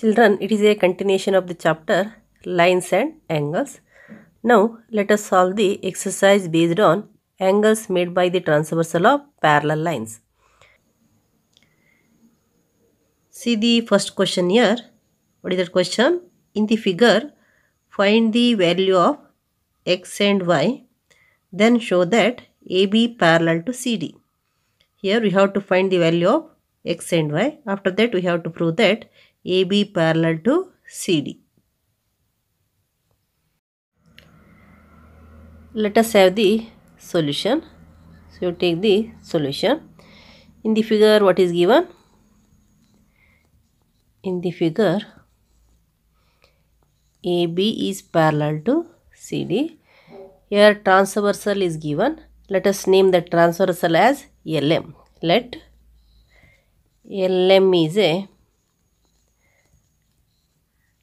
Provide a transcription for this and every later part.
Children, it is a continuation of the chapter Lines and Angles. Now, let us solve the exercise based on angles made by the transversal of parallel lines. See the first question here. What is that question? In the figure, find the value of x and y. Then show that AB parallel to CD. Here we have to find the value of x and y. After that, we have to prove that AB parallel to CD. Let us have the solution. So you take the solution. In the figure what is given? In the figure AB is parallel to CD. Here transversal is given. Let us name the transversal as LM. Let LM is a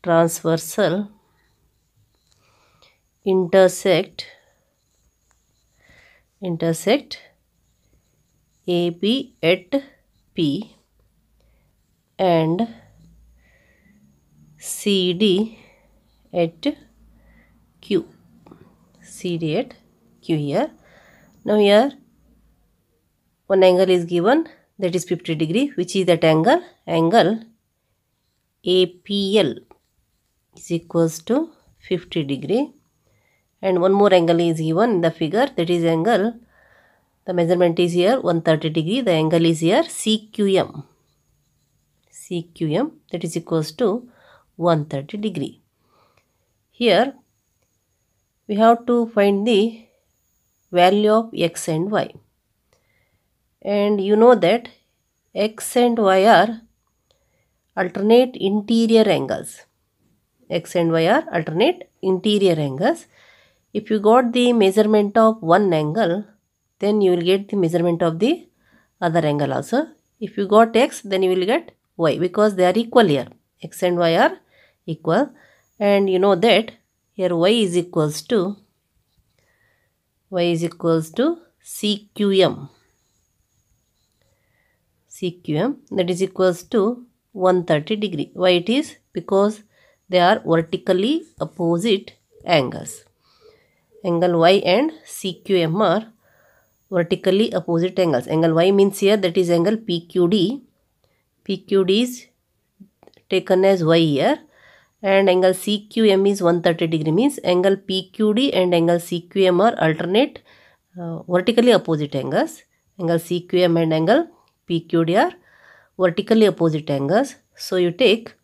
transversal, intersect, intersect AB at P and CD at Q. CD at Q here. Now here one angle is given that is 50 degree which is that angle angle APL is equals to 50 degree and one more angle is given in the figure that is angle the measurement is here 130 degree the angle is here CQM CQM that is equals to 130 degree here we have to find the value of x and y and you know that x and y are alternate interior angles x and y are alternate interior angles. If you got the measurement of one angle, then you will get the measurement of the other angle also. If you got x, then you will get y because they are equal here. x and y are equal and you know that here y is equals to y is equals to CQM. CQM that is equals to 130 degree. Why it is? Because they are vertically opposite angles angle y and cqm are vertically opposite angles angle y means here that is angle pqd pqd is taken as y here and angle cqm is 130 degree means angle pqd and angle cqm are alternate uh, vertically opposite angles angle cqm and angle pqd are vertically opposite angles so you take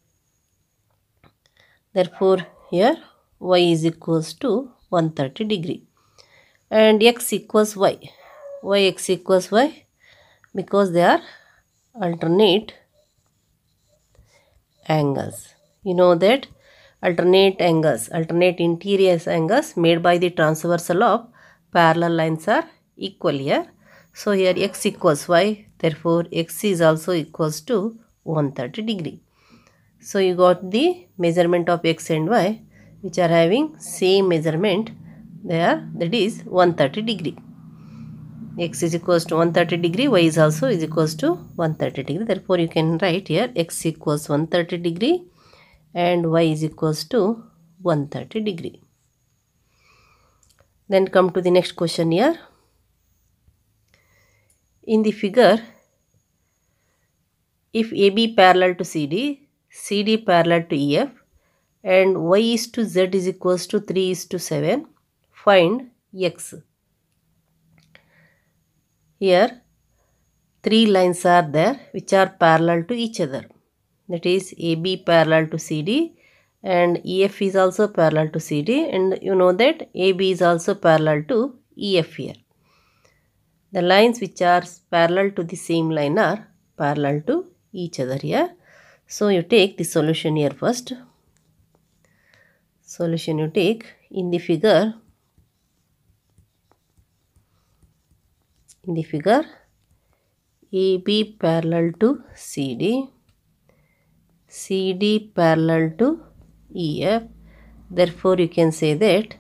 Therefore, here y is equals to 130 degree and x equals y. y x equals y because they are alternate angles. You know that alternate angles, alternate interior angles made by the transversal of parallel lines are equal here. So here x equals y, therefore x is also equals to 130 degree. So you got the measurement of x and y which are having same measurement there that is 130 degree. x is equals to 130 degree y is also is equals to 130 degree therefore you can write here x equals 130 degree and y is equals to 130 degree. Then come to the next question here. In the figure, if AB parallel to CD, CD parallel to EF and Y is to Z is equals to 3 is to 7. Find X. Here three lines are there which are parallel to each other. That is AB parallel to CD and EF is also parallel to CD and you know that AB is also parallel to EF here. The lines which are parallel to the same line are parallel to each other here. So you take the solution here first. Solution you take in the figure. In the figure AB parallel to CD. CD parallel to EF. Therefore you can say that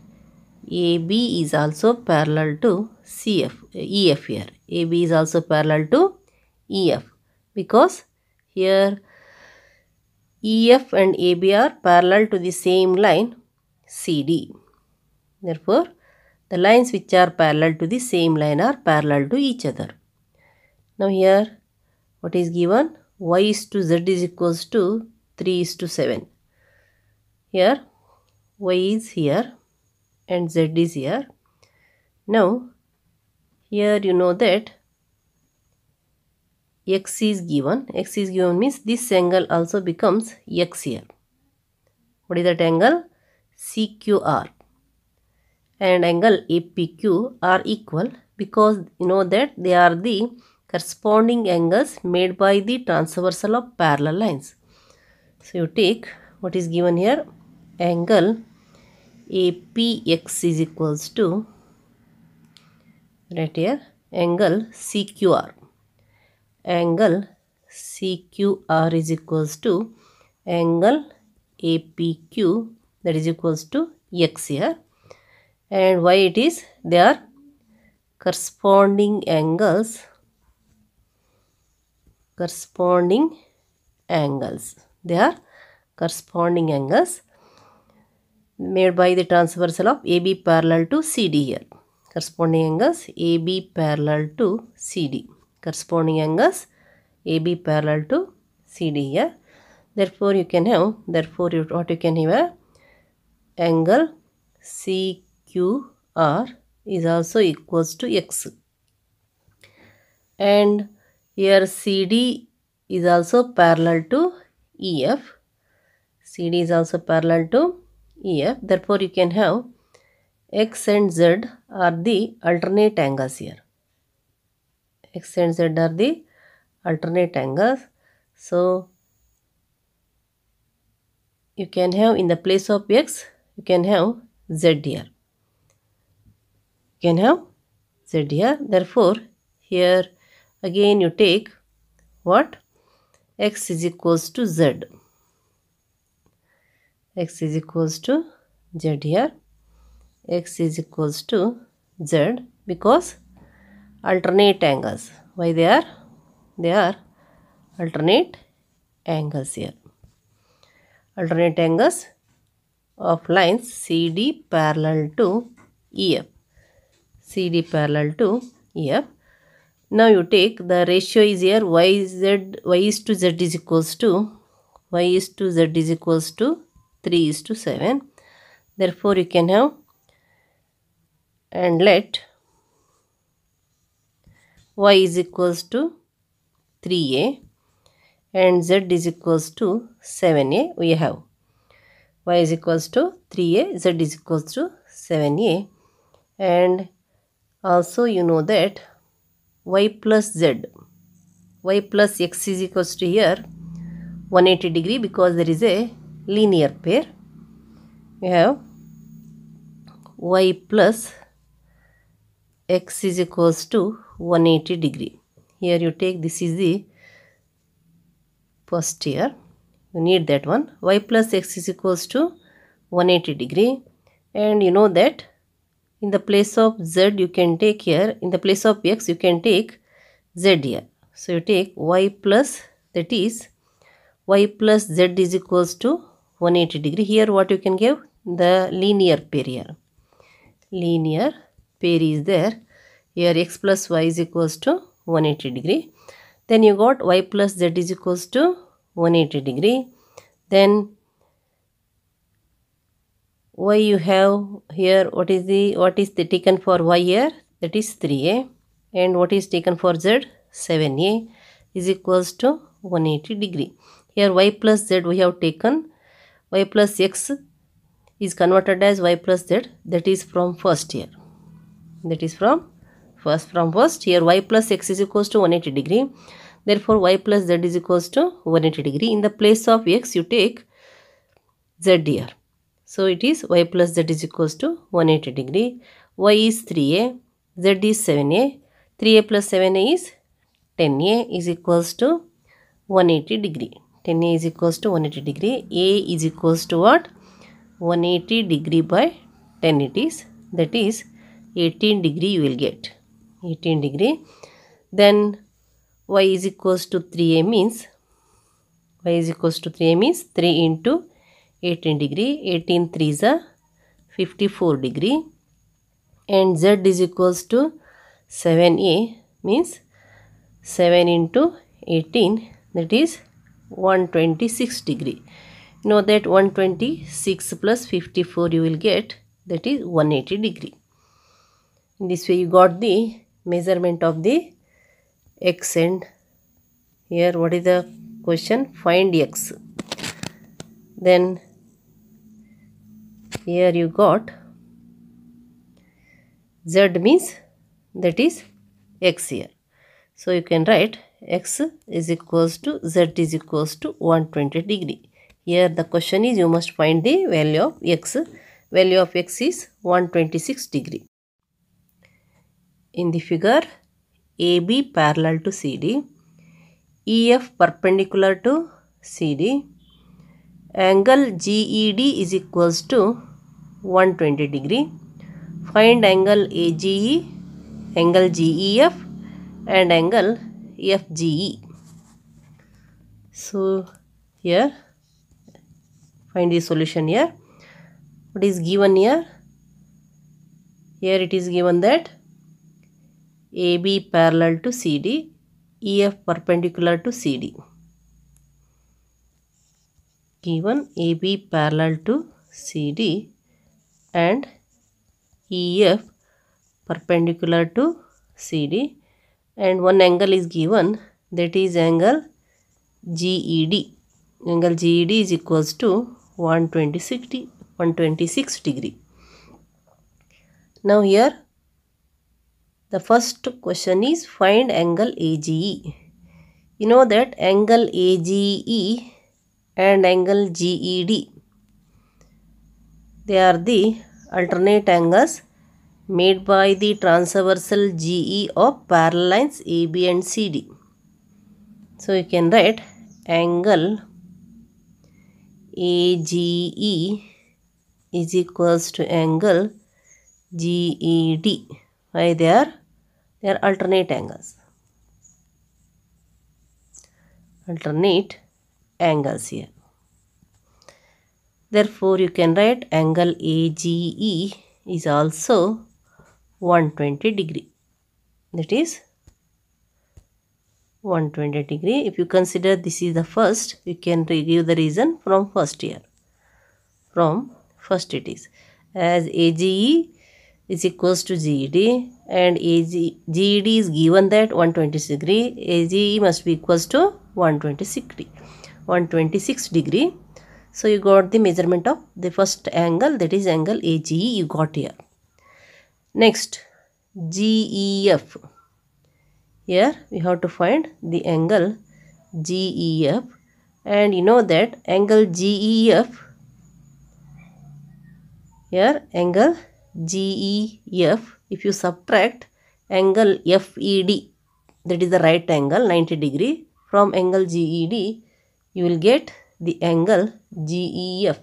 AB is also parallel to CF, EF here. AB is also parallel to EF because here EF and AB are parallel to the same line CD. Therefore, the lines which are parallel to the same line are parallel to each other. Now here what is given? y is to z is equals to 3 is to 7. Here y is here and z is here. Now here you know that x is given x is given means this angle also becomes x here what is that angle cqr and angle apq are equal because you know that they are the corresponding angles made by the transversal of parallel lines so you take what is given here angle apx is equals to right here angle cqr angle CQR is equals to angle APQ that is equals to X here and why it is they are corresponding angles corresponding angles they are corresponding angles made by the transversal of AB parallel to CD here corresponding angles AB parallel to CD corresponding angles AB parallel to CD here. Therefore, you can have, therefore, you, what you can have, angle CQR is also equals to X. And here CD is also parallel to EF. CD is also parallel to EF. Therefore, you can have X and Z are the alternate angles here x and z are the alternate angles. So, you can have in the place of x, you can have z here. You can have z here. Therefore, here again you take what? x is equals to z. x is equals to z here. x is equals to z because alternate angles why they are they are alternate angles here alternate angles of lines CD parallel to EF CD parallel to EF now you take the ratio is here yz y is to z is equals to y is to z is equals to 3 is to 7 therefore you can have and let y is equals to 3a and z is equals to 7a we have y is equals to 3a z is equals to 7a and also you know that y plus z y plus x is equals to here 180 degree because there is a linear pair we have y plus x is equals to 180 degree here you take this is the first you need that one y plus x is equals to 180 degree and you know that in the place of z you can take here in the place of x you can take z here so you take y plus that is y plus z is equals to 180 degree here what you can give the linear pair here linear pair is there here x plus y is equals to 180 degree. Then you got y plus z is equals to 180 degree. Then y you have here what is the what is the taken for y here that is 3a and what is taken for z 7a is equals to 180 degree. Here y plus z we have taken y plus x is converted as y plus z that is from first year that is from first from first here y plus x is equals to 180 degree therefore y plus z is equals to 180 degree in the place of x you take z here so it is y plus z is equals to 180 degree y is 3a z is 7a 3a plus 7a is 10a is equals to 180 degree 10a is equals to 180 degree a is equals to what 180 degree by 10 it is that is 18 degree you will get 18 degree then y is equals to 3a means y is equals to 3a means 3 into 18 degree 18 3 is a 54 degree and z is equals to 7a means 7 into 18 that is 126 degree know that 126 plus 54 you will get that is 180 degree in this way you got the measurement of the x end here what is the question find x then here you got z means that is x here so you can write x is equals to z is equals to 120 degree here the question is you must find the value of x value of x is 126 degree in the figure, AB parallel to CD, EF perpendicular to CD, angle GED is equals to 120 degree. Find angle AGE, angle GEF and angle FGE. So here find the solution here. What is given here? Here it is given that AB parallel to CD, EF perpendicular to CD. Given AB parallel to CD and EF perpendicular to CD and one angle is given that is angle GED. Angle GED is equals to 126, 126 degree. Now here the first question is find angle AGE. You know that angle AGE and angle GED. They are the alternate angles made by the transversal GE of parallel lines AB and CD. So you can write angle AGE is equals to angle GED. Why they are they are alternate angles alternate angles here therefore you can write angle AGE is also 120 degree that is 120 degree if you consider this is the first you can give the reason from first year from first it is as AGE is equals to GED and AG, GED is given that 126 degree, AGE must be equals to 126 degree, 126 degree. So you got the measurement of the first angle that is angle AGE you got here. Next GEF. Here we have to find the angle GEF and you know that angle GEF here angle GEF, if you subtract angle FED, that is the right angle 90 degree, from angle GED, you will get the angle GEF.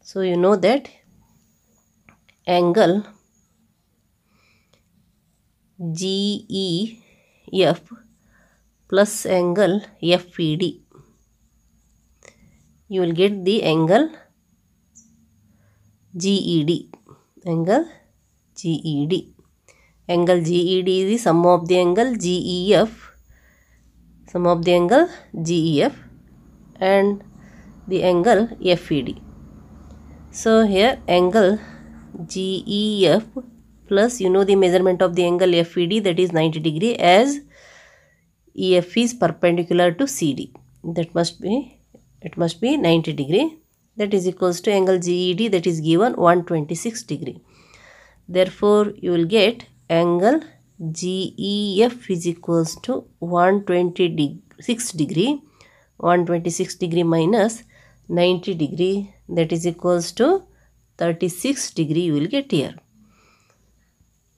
So, you know that angle GEF plus angle FED. You will get the angle GED angle GED. Angle GED is the sum of the angle GEF, sum of the angle GEF and the angle FED. So here angle GEF plus you know the measurement of the angle FED that is 90 degree as EF is perpendicular to CD. That must be, it must be 90 degree that is equals to angle GED that is given 126 degree. Therefore, you will get angle GEF is equals to 126 degree 126 degree minus 90 degree that is equals to 36 degree you will get here.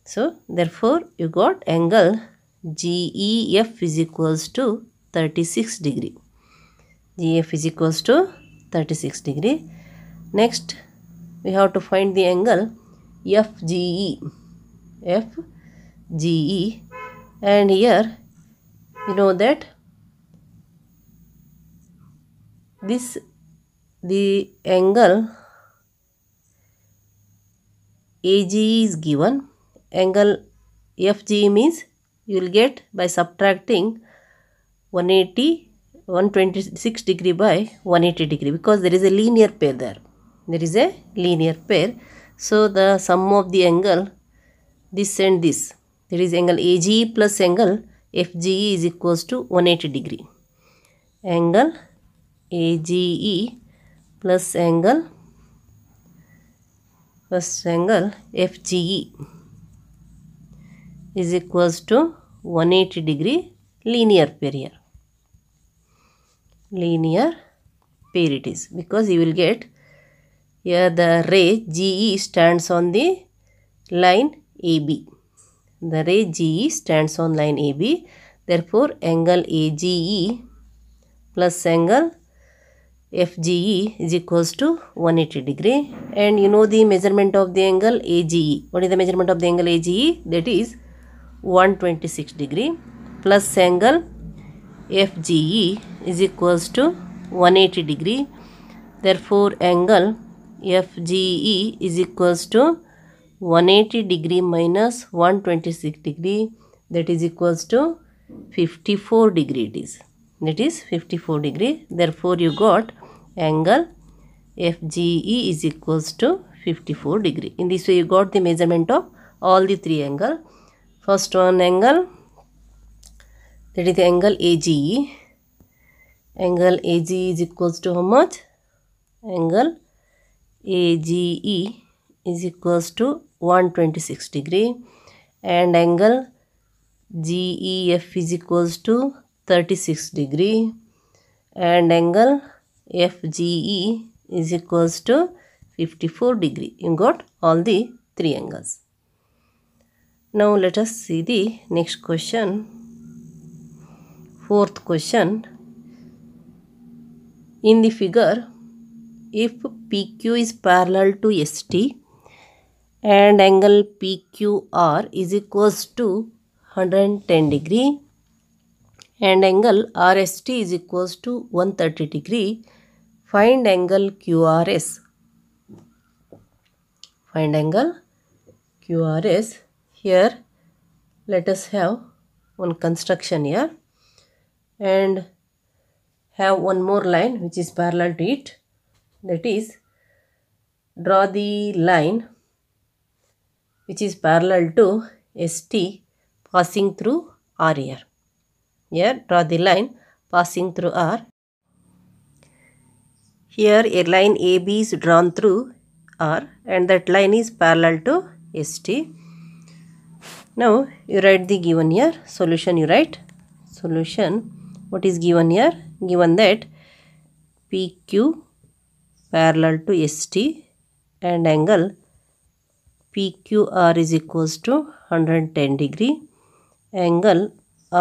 So therefore you got angle GEF is equals to 36 degree. GF is equals to 36 degree. Next we have to find the angle FGE. FGE and here you know that this the angle AGE is given angle FGE means you will get by subtracting 180 126 degree by 180 degree because there is a linear pair there. There is a linear pair. So the sum of the angle this and this that is angle AGE plus angle FGE is equals to 180 degree. Angle AGE plus angle first angle FGE is equals to 180 degree linear pair here linear it is. because you will get here the ray GE stands on the line AB. The ray GE stands on line AB. Therefore, angle AGE plus angle FGE is equals to 180 degree. And you know the measurement of the angle AGE. What is the measurement of the angle AGE? That is 126 degree plus angle FGE is equals to 180 degree. Therefore, angle FGE is equals to 180 degree minus 126 degree that is equals to 54 degree it is. That is 54 degree. Therefore, you got angle FGE is equals to 54 degree. In this way, you got the measurement of all the three angle. First one angle that is angle AG. Angle AG is equals to how much? Angle AGE is equals to 126 degree and angle GEF is equals to 36 degree and angle FGE is equals to 54 degree. You got all the three angles. Now let us see the next question. Fourth question. In the figure, if PQ is parallel to ST and angle PQR is equals to 110 degree and angle RST is equals to 130 degree, find angle QRS. Find angle QRS. Here, let us have one construction here and have one more line which is parallel to it that is draw the line which is parallel to ST passing through R here. Here draw the line passing through R. Here a line AB is drawn through R and that line is parallel to ST. Now you write the given here solution you write solution what is given here given that pq parallel to st and angle pqr is equals to 110 degree angle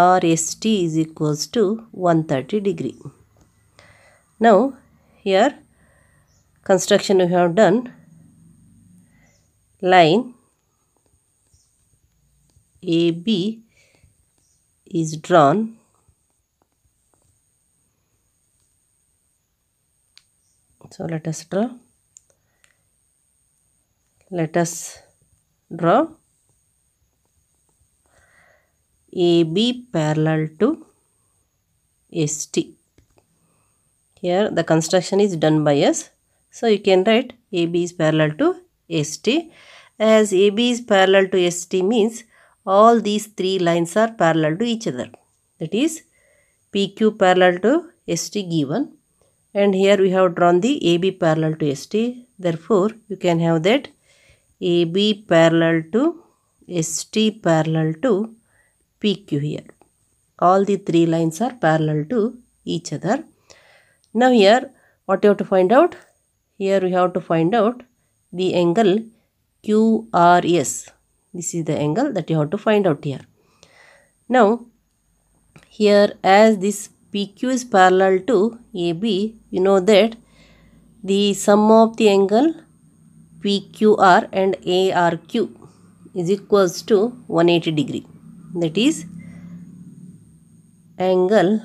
rst is equals to 130 degree now here construction we have done line ab is drawn so let us draw let us draw ab parallel to st here the construction is done by us so you can write ab is parallel to st as ab is parallel to st means all these three lines are parallel to each other that is pq parallel to st given and here we have drawn the AB parallel to ST therefore you can have that AB parallel to ST parallel to PQ here all the three lines are parallel to each other now here what you have to find out here we have to find out the angle QRS this is the angle that you have to find out here now here as this PQ is parallel to AB, you know that the sum of the angle PQR and ARQ is equals to 180 degree. That is angle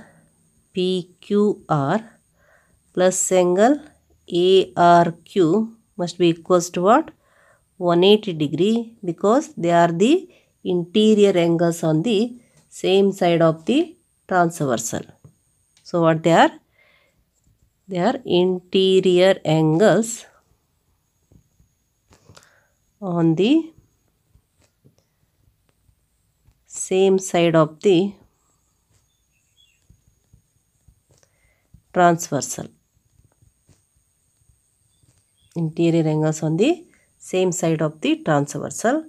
PQR plus angle ARQ must be equals to what? 180 degree because they are the interior angles on the same side of the transversal. So what they are? They are interior angles on the same side of the transversal. Interior angles on the same side of the transversal.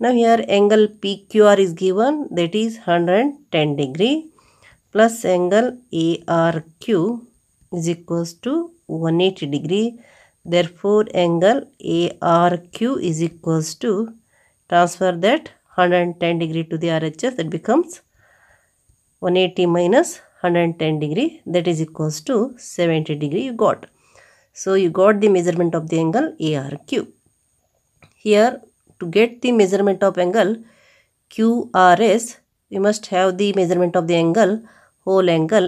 Now here angle PQR is given that is 110 degree plus angle ARQ is equals to 180 degree. Therefore, angle ARQ is equals to transfer that 110 degree to the RHS that becomes 180 minus 110 degree that is equals to 70 degree you got. So, you got the measurement of the angle ARQ. Here to get the measurement of angle QRS we must have the measurement of the angle whole angle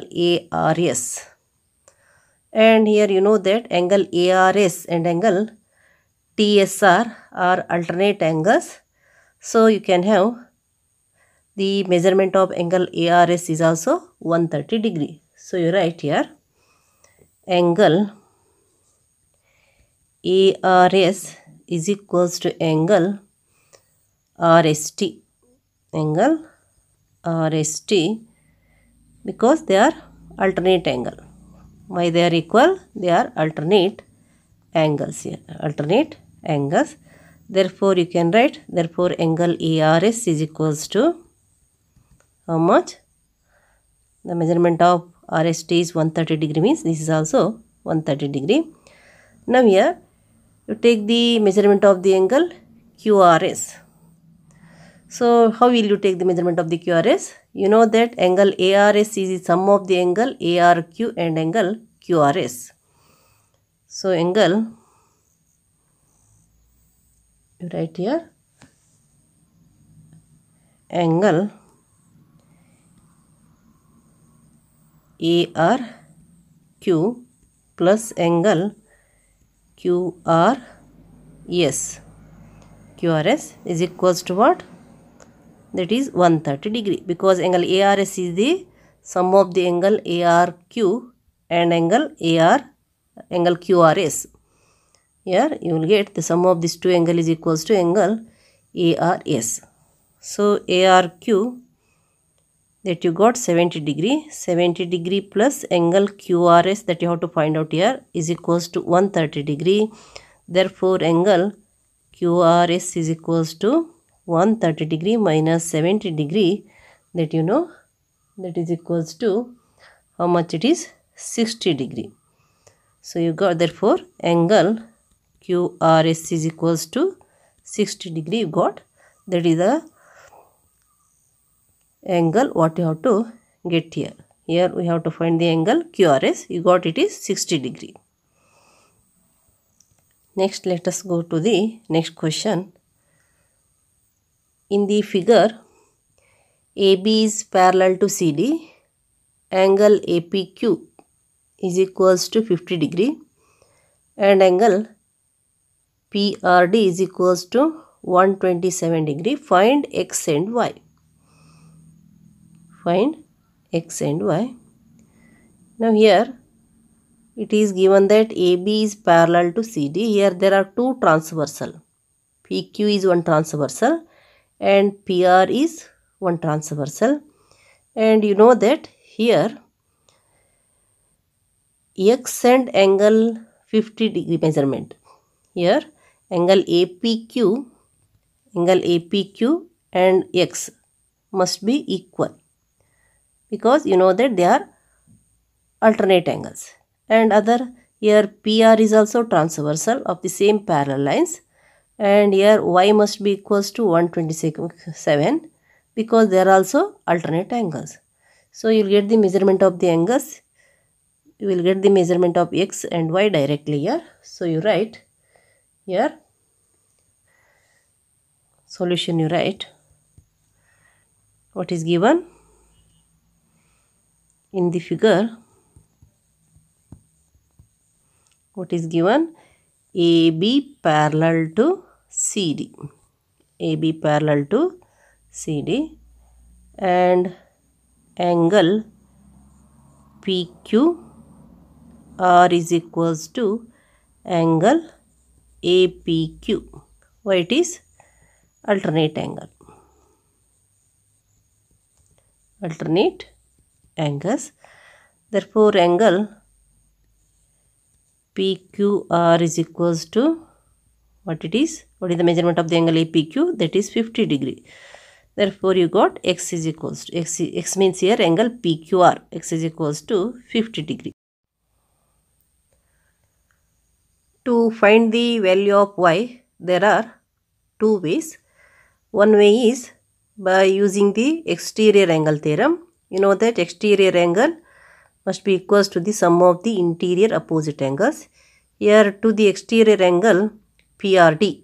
ARS. And here you know that angle ARS and angle TSR are alternate angles. So you can have the measurement of angle ARS is also 130 degree. So you write here angle ARS is equals to angle RST. Angle RST because they are alternate angle why they are equal they are alternate angles here alternate angles therefore you can write therefore angle ARS is equals to how much the measurement of RST is 130 degree means this is also 130 degree now here you take the measurement of the angle QRS so how will you take the measurement of the QRS you know that angle ARS is the sum of the angle ARQ and angle QRS. So angle, you write here, angle ARQ plus angle QRS. QRS is equals to what? that is 130 degree because angle ARS is the sum of the angle ARQ and angle AR angle QRS. Here you will get the sum of these two angle is equals to angle ARS. So ARQ that you got 70 degree 70 degree plus angle QRS that you have to find out here is equals to 130 degree. Therefore angle QRS is equals to 130 degree minus 70 degree that you know that is equals to how much it is 60 degree so you got therefore angle QRS is equals to 60 degree you got that is the angle what you have to get here here we have to find the angle QRS you got it is 60 degree next let us go to the next question in the figure, AB is parallel to CD. Angle APQ is equals to 50 degree and angle PRD is equals to 127 degree. Find X and Y. Find X and Y. Now here it is given that AB is parallel to CD. Here there are two transversal. PQ is one transversal and PR is 1 transversal and you know that here X and angle 50 degree measurement here angle APQ angle APQ and X must be equal because you know that they are alternate angles and other here PR is also transversal of the same parallel lines and here y must be equals to 127 because they are also alternate angles. So you will get the measurement of the angles. You will get the measurement of x and y directly here. So you write here solution you write what is given in the figure what is given AB parallel to CD AB parallel to CD and angle PQR is equals to angle APQ why it is alternate angle alternate angles therefore angle PQR is equals to what it is what is the measurement of the angle APQ that is 50 degree therefore you got x is equals to x, x means here angle PQR x is equals to 50 degree to find the value of y there are two ways one way is by using the exterior angle theorem you know that exterior angle must be equals to the sum of the interior opposite angles here to the exterior angle PRD.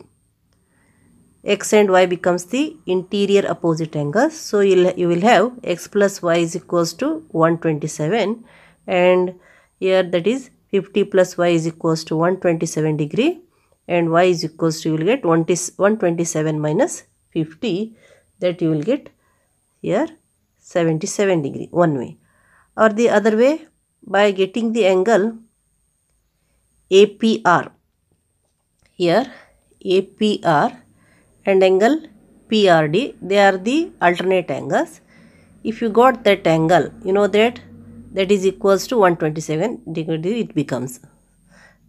X and Y becomes the interior opposite angles. So you'll, you will have X plus Y is equals to 127 and here that is 50 plus Y is equals to 127 degree and Y is equals to you will get 127 minus 50 that you will get here 77 degree one way or the other way by getting the angle APR here APR and angle PRD they are the alternate angles if you got that angle you know that that is equals to 127 degree it becomes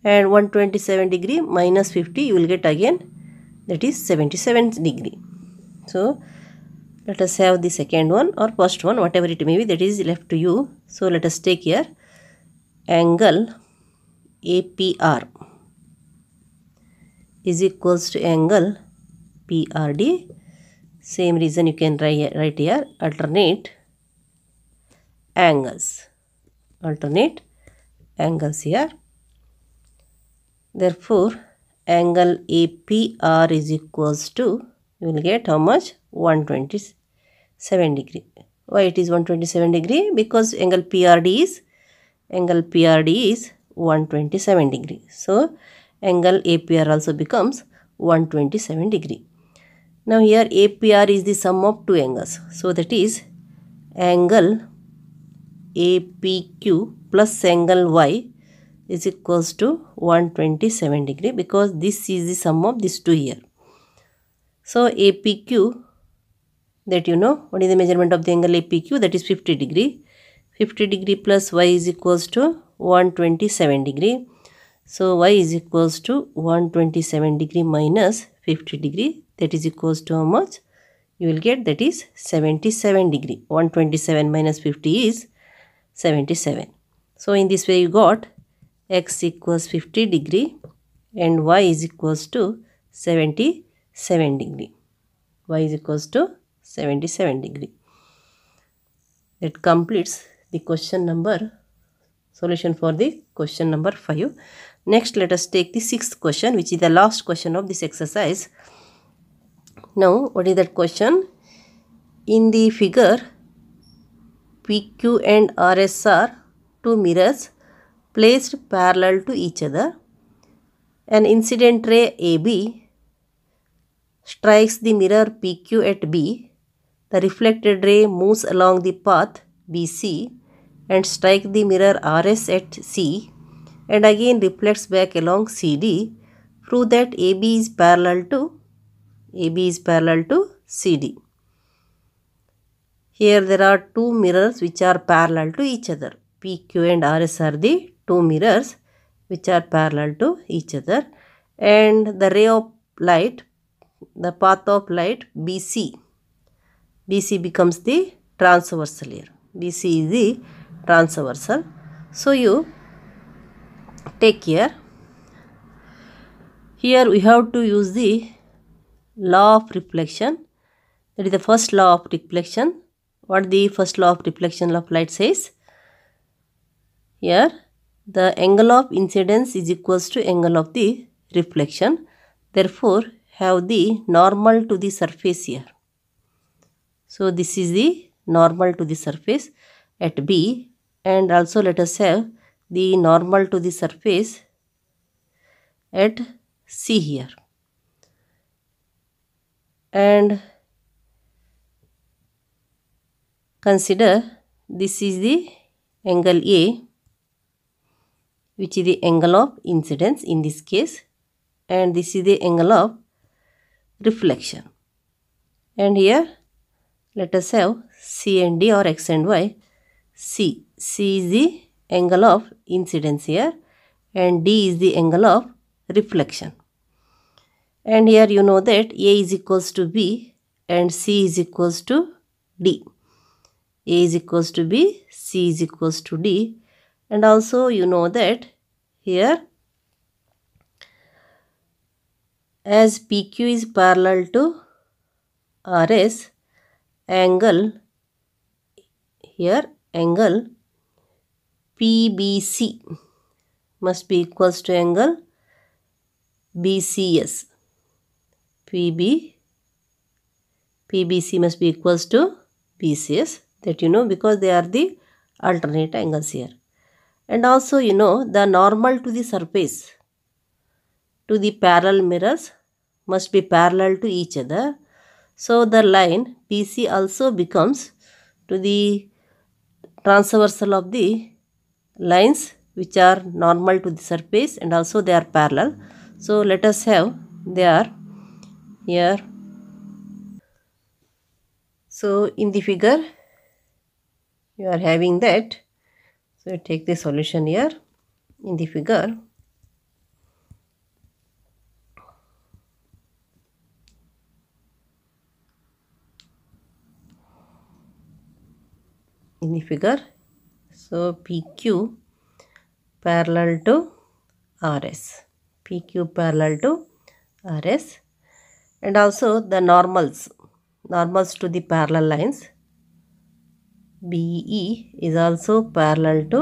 and 127 degree minus 50 you will get again that is 77 degree so let us have the second one or first one whatever it may be that is left to you so let us take here angle APR is equals to angle PRD. Same reason you can write, here alternate angles. Alternate angles here. Therefore, angle APR is equals to you will get how much 127 degree. Why it is 127 degree? Because angle PRD is angle PRD is 127 degree. So angle APR also becomes 127 degree. Now here APR is the sum of two angles. So that is angle APQ plus angle Y is equals to 127 degree because this is the sum of these two here. So APQ that you know what is the measurement of the angle APQ that is 50 degree. 50 degree plus Y is equals to 127 degree so y is equals to 127 degree minus 50 degree that is equals to how much? You will get that is 77 degree. 127 minus 50 is 77. So in this way you got x equals 50 degree and y is equals to 77 degree. y is equals to 77 degree. That completes the question number solution for the question number 5. Next, let us take the sixth question, which is the last question of this exercise. Now, what is that question? In the figure, PQ and RS are two mirrors placed parallel to each other. An incident ray AB strikes the mirror PQ at B. The reflected ray moves along the path BC and strikes the mirror RS at C and again reflects back along CD. Prove that AB is parallel to AB is parallel to CD. Here there are two mirrors which are parallel to each other. PQ and RS are the two mirrors which are parallel to each other and the ray of light, the path of light BC. BC becomes the transversal here. BC is the transversal. So you take care here we have to use the law of reflection that is the first law of reflection what the first law of reflection of light says here the angle of incidence is equals to angle of the reflection therefore have the normal to the surface here so this is the normal to the surface at b and also let us have the normal to the surface at C here and consider this is the angle A which is the angle of incidence in this case and this is the angle of reflection and here let us have C and D or X and Y C C is the angle of incidence here and D is the angle of reflection. And here you know that A is equals to B and C is equals to D. A is equals to B, C is equals to D and also you know that here as PQ is parallel to RS angle here angle PBC must be equals to angle BCS. PB, PBC must be equals to BCS that you know because they are the alternate angles here. And also you know the normal to the surface to the parallel mirrors must be parallel to each other. So the line PC also becomes to the transversal of the lines which are normal to the surface and also they are parallel. So let us have they are here. So in the figure you are having that. So I take the solution here in the figure. In the figure so PQ parallel to RS. PQ parallel to RS and also the normals. Normals to the parallel lines. BE is also parallel to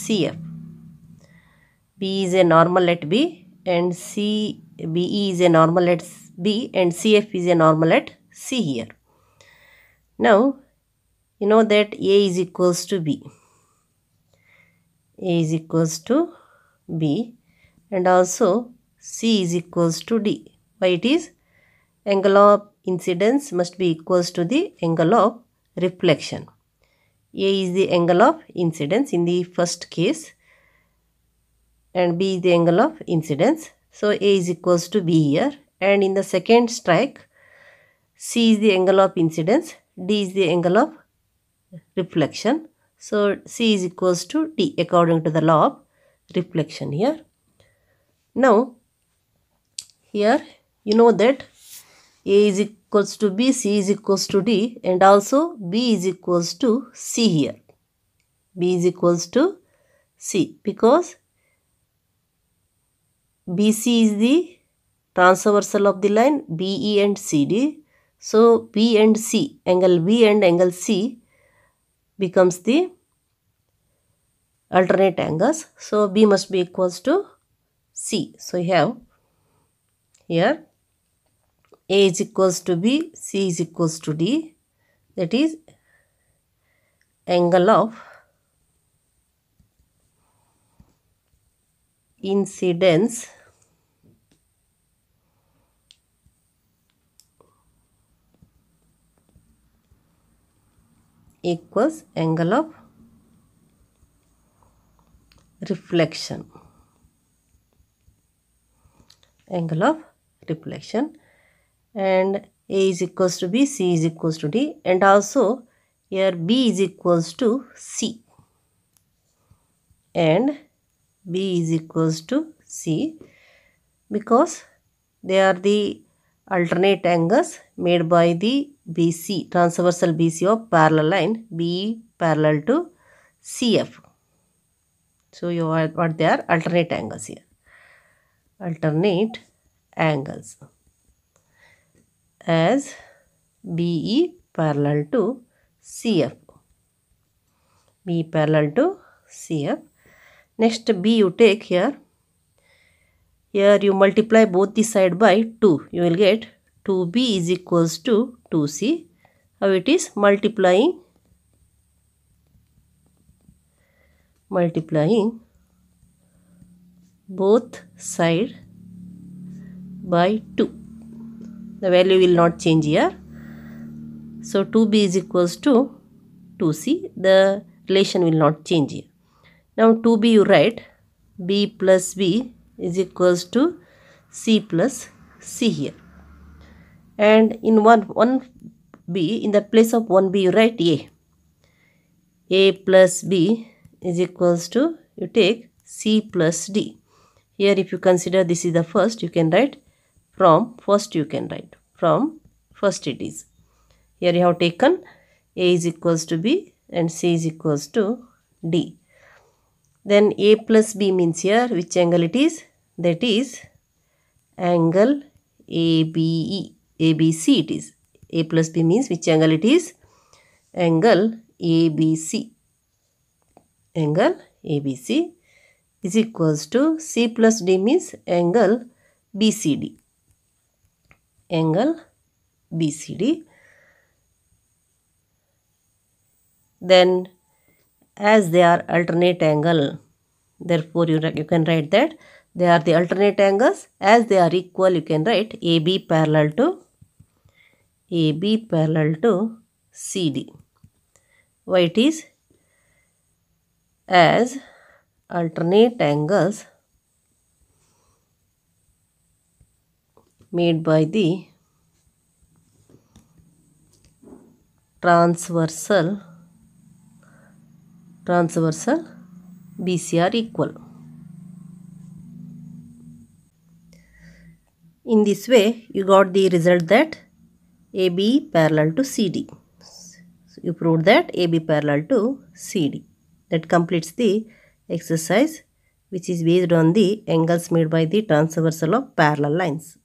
CF. B is a normal at B and C BE is a normal at B and CF is a normal at C here. Now you know that A is equals to B. A is equals to B and also C is equals to D. Why it is? Angle of incidence must be equals to the angle of reflection. A is the angle of incidence in the first case and B is the angle of incidence. So A is equals to B here and in the second strike C is the angle of incidence, D is the angle of reflection. So C is equals to D according to the law of reflection here. Now here you know that A is equals to B, C is equals to D and also B is equals to C here. B is equals to C because BC is the transversal of the line BE and CD. So B and C, angle B and angle C becomes the alternate angles. So, B must be equals to C. So, you have here A is equals to B, C is equals to D. That is angle of incidence equals angle of reflection angle of reflection and a is equals to b c is equals to d and also here b is equals to c and b is equals to c because they are the alternate angles made by the BC, transversal BC of parallel line, BE parallel to CF. So you are what they are alternate angles here. Alternate angles as BE parallel to CF. BE parallel to CF. Next B you take here here you multiply both the side by 2. You will get 2b is equals to 2c. How it is multiplying multiplying both side by 2. The value will not change here. So 2b is equals to 2c. The relation will not change here. Now 2b you write b plus b is equals to C plus C here. And in one, 1B, in the place of 1B, you write A. A plus B is equals to, you take C plus D. Here if you consider this is the first, you can write from first you can write from first it is. Here you have taken A is equals to B and C is equals to D. Then A plus B means here which angle it is? That is angle ABE, ABC it is. A plus B means which angle it is? Angle ABC. Angle ABC is equals to C plus D means angle BCD. Angle BCD. Then as they are alternate angle therefore you, you can write that they are the alternate angles as they are equal you can write AB parallel to AB parallel to CD why it is as alternate angles made by the transversal Transversal BC are equal. In this way, you got the result that AB parallel to CD. So you proved that AB parallel to CD. That completes the exercise which is based on the angles made by the transversal of parallel lines.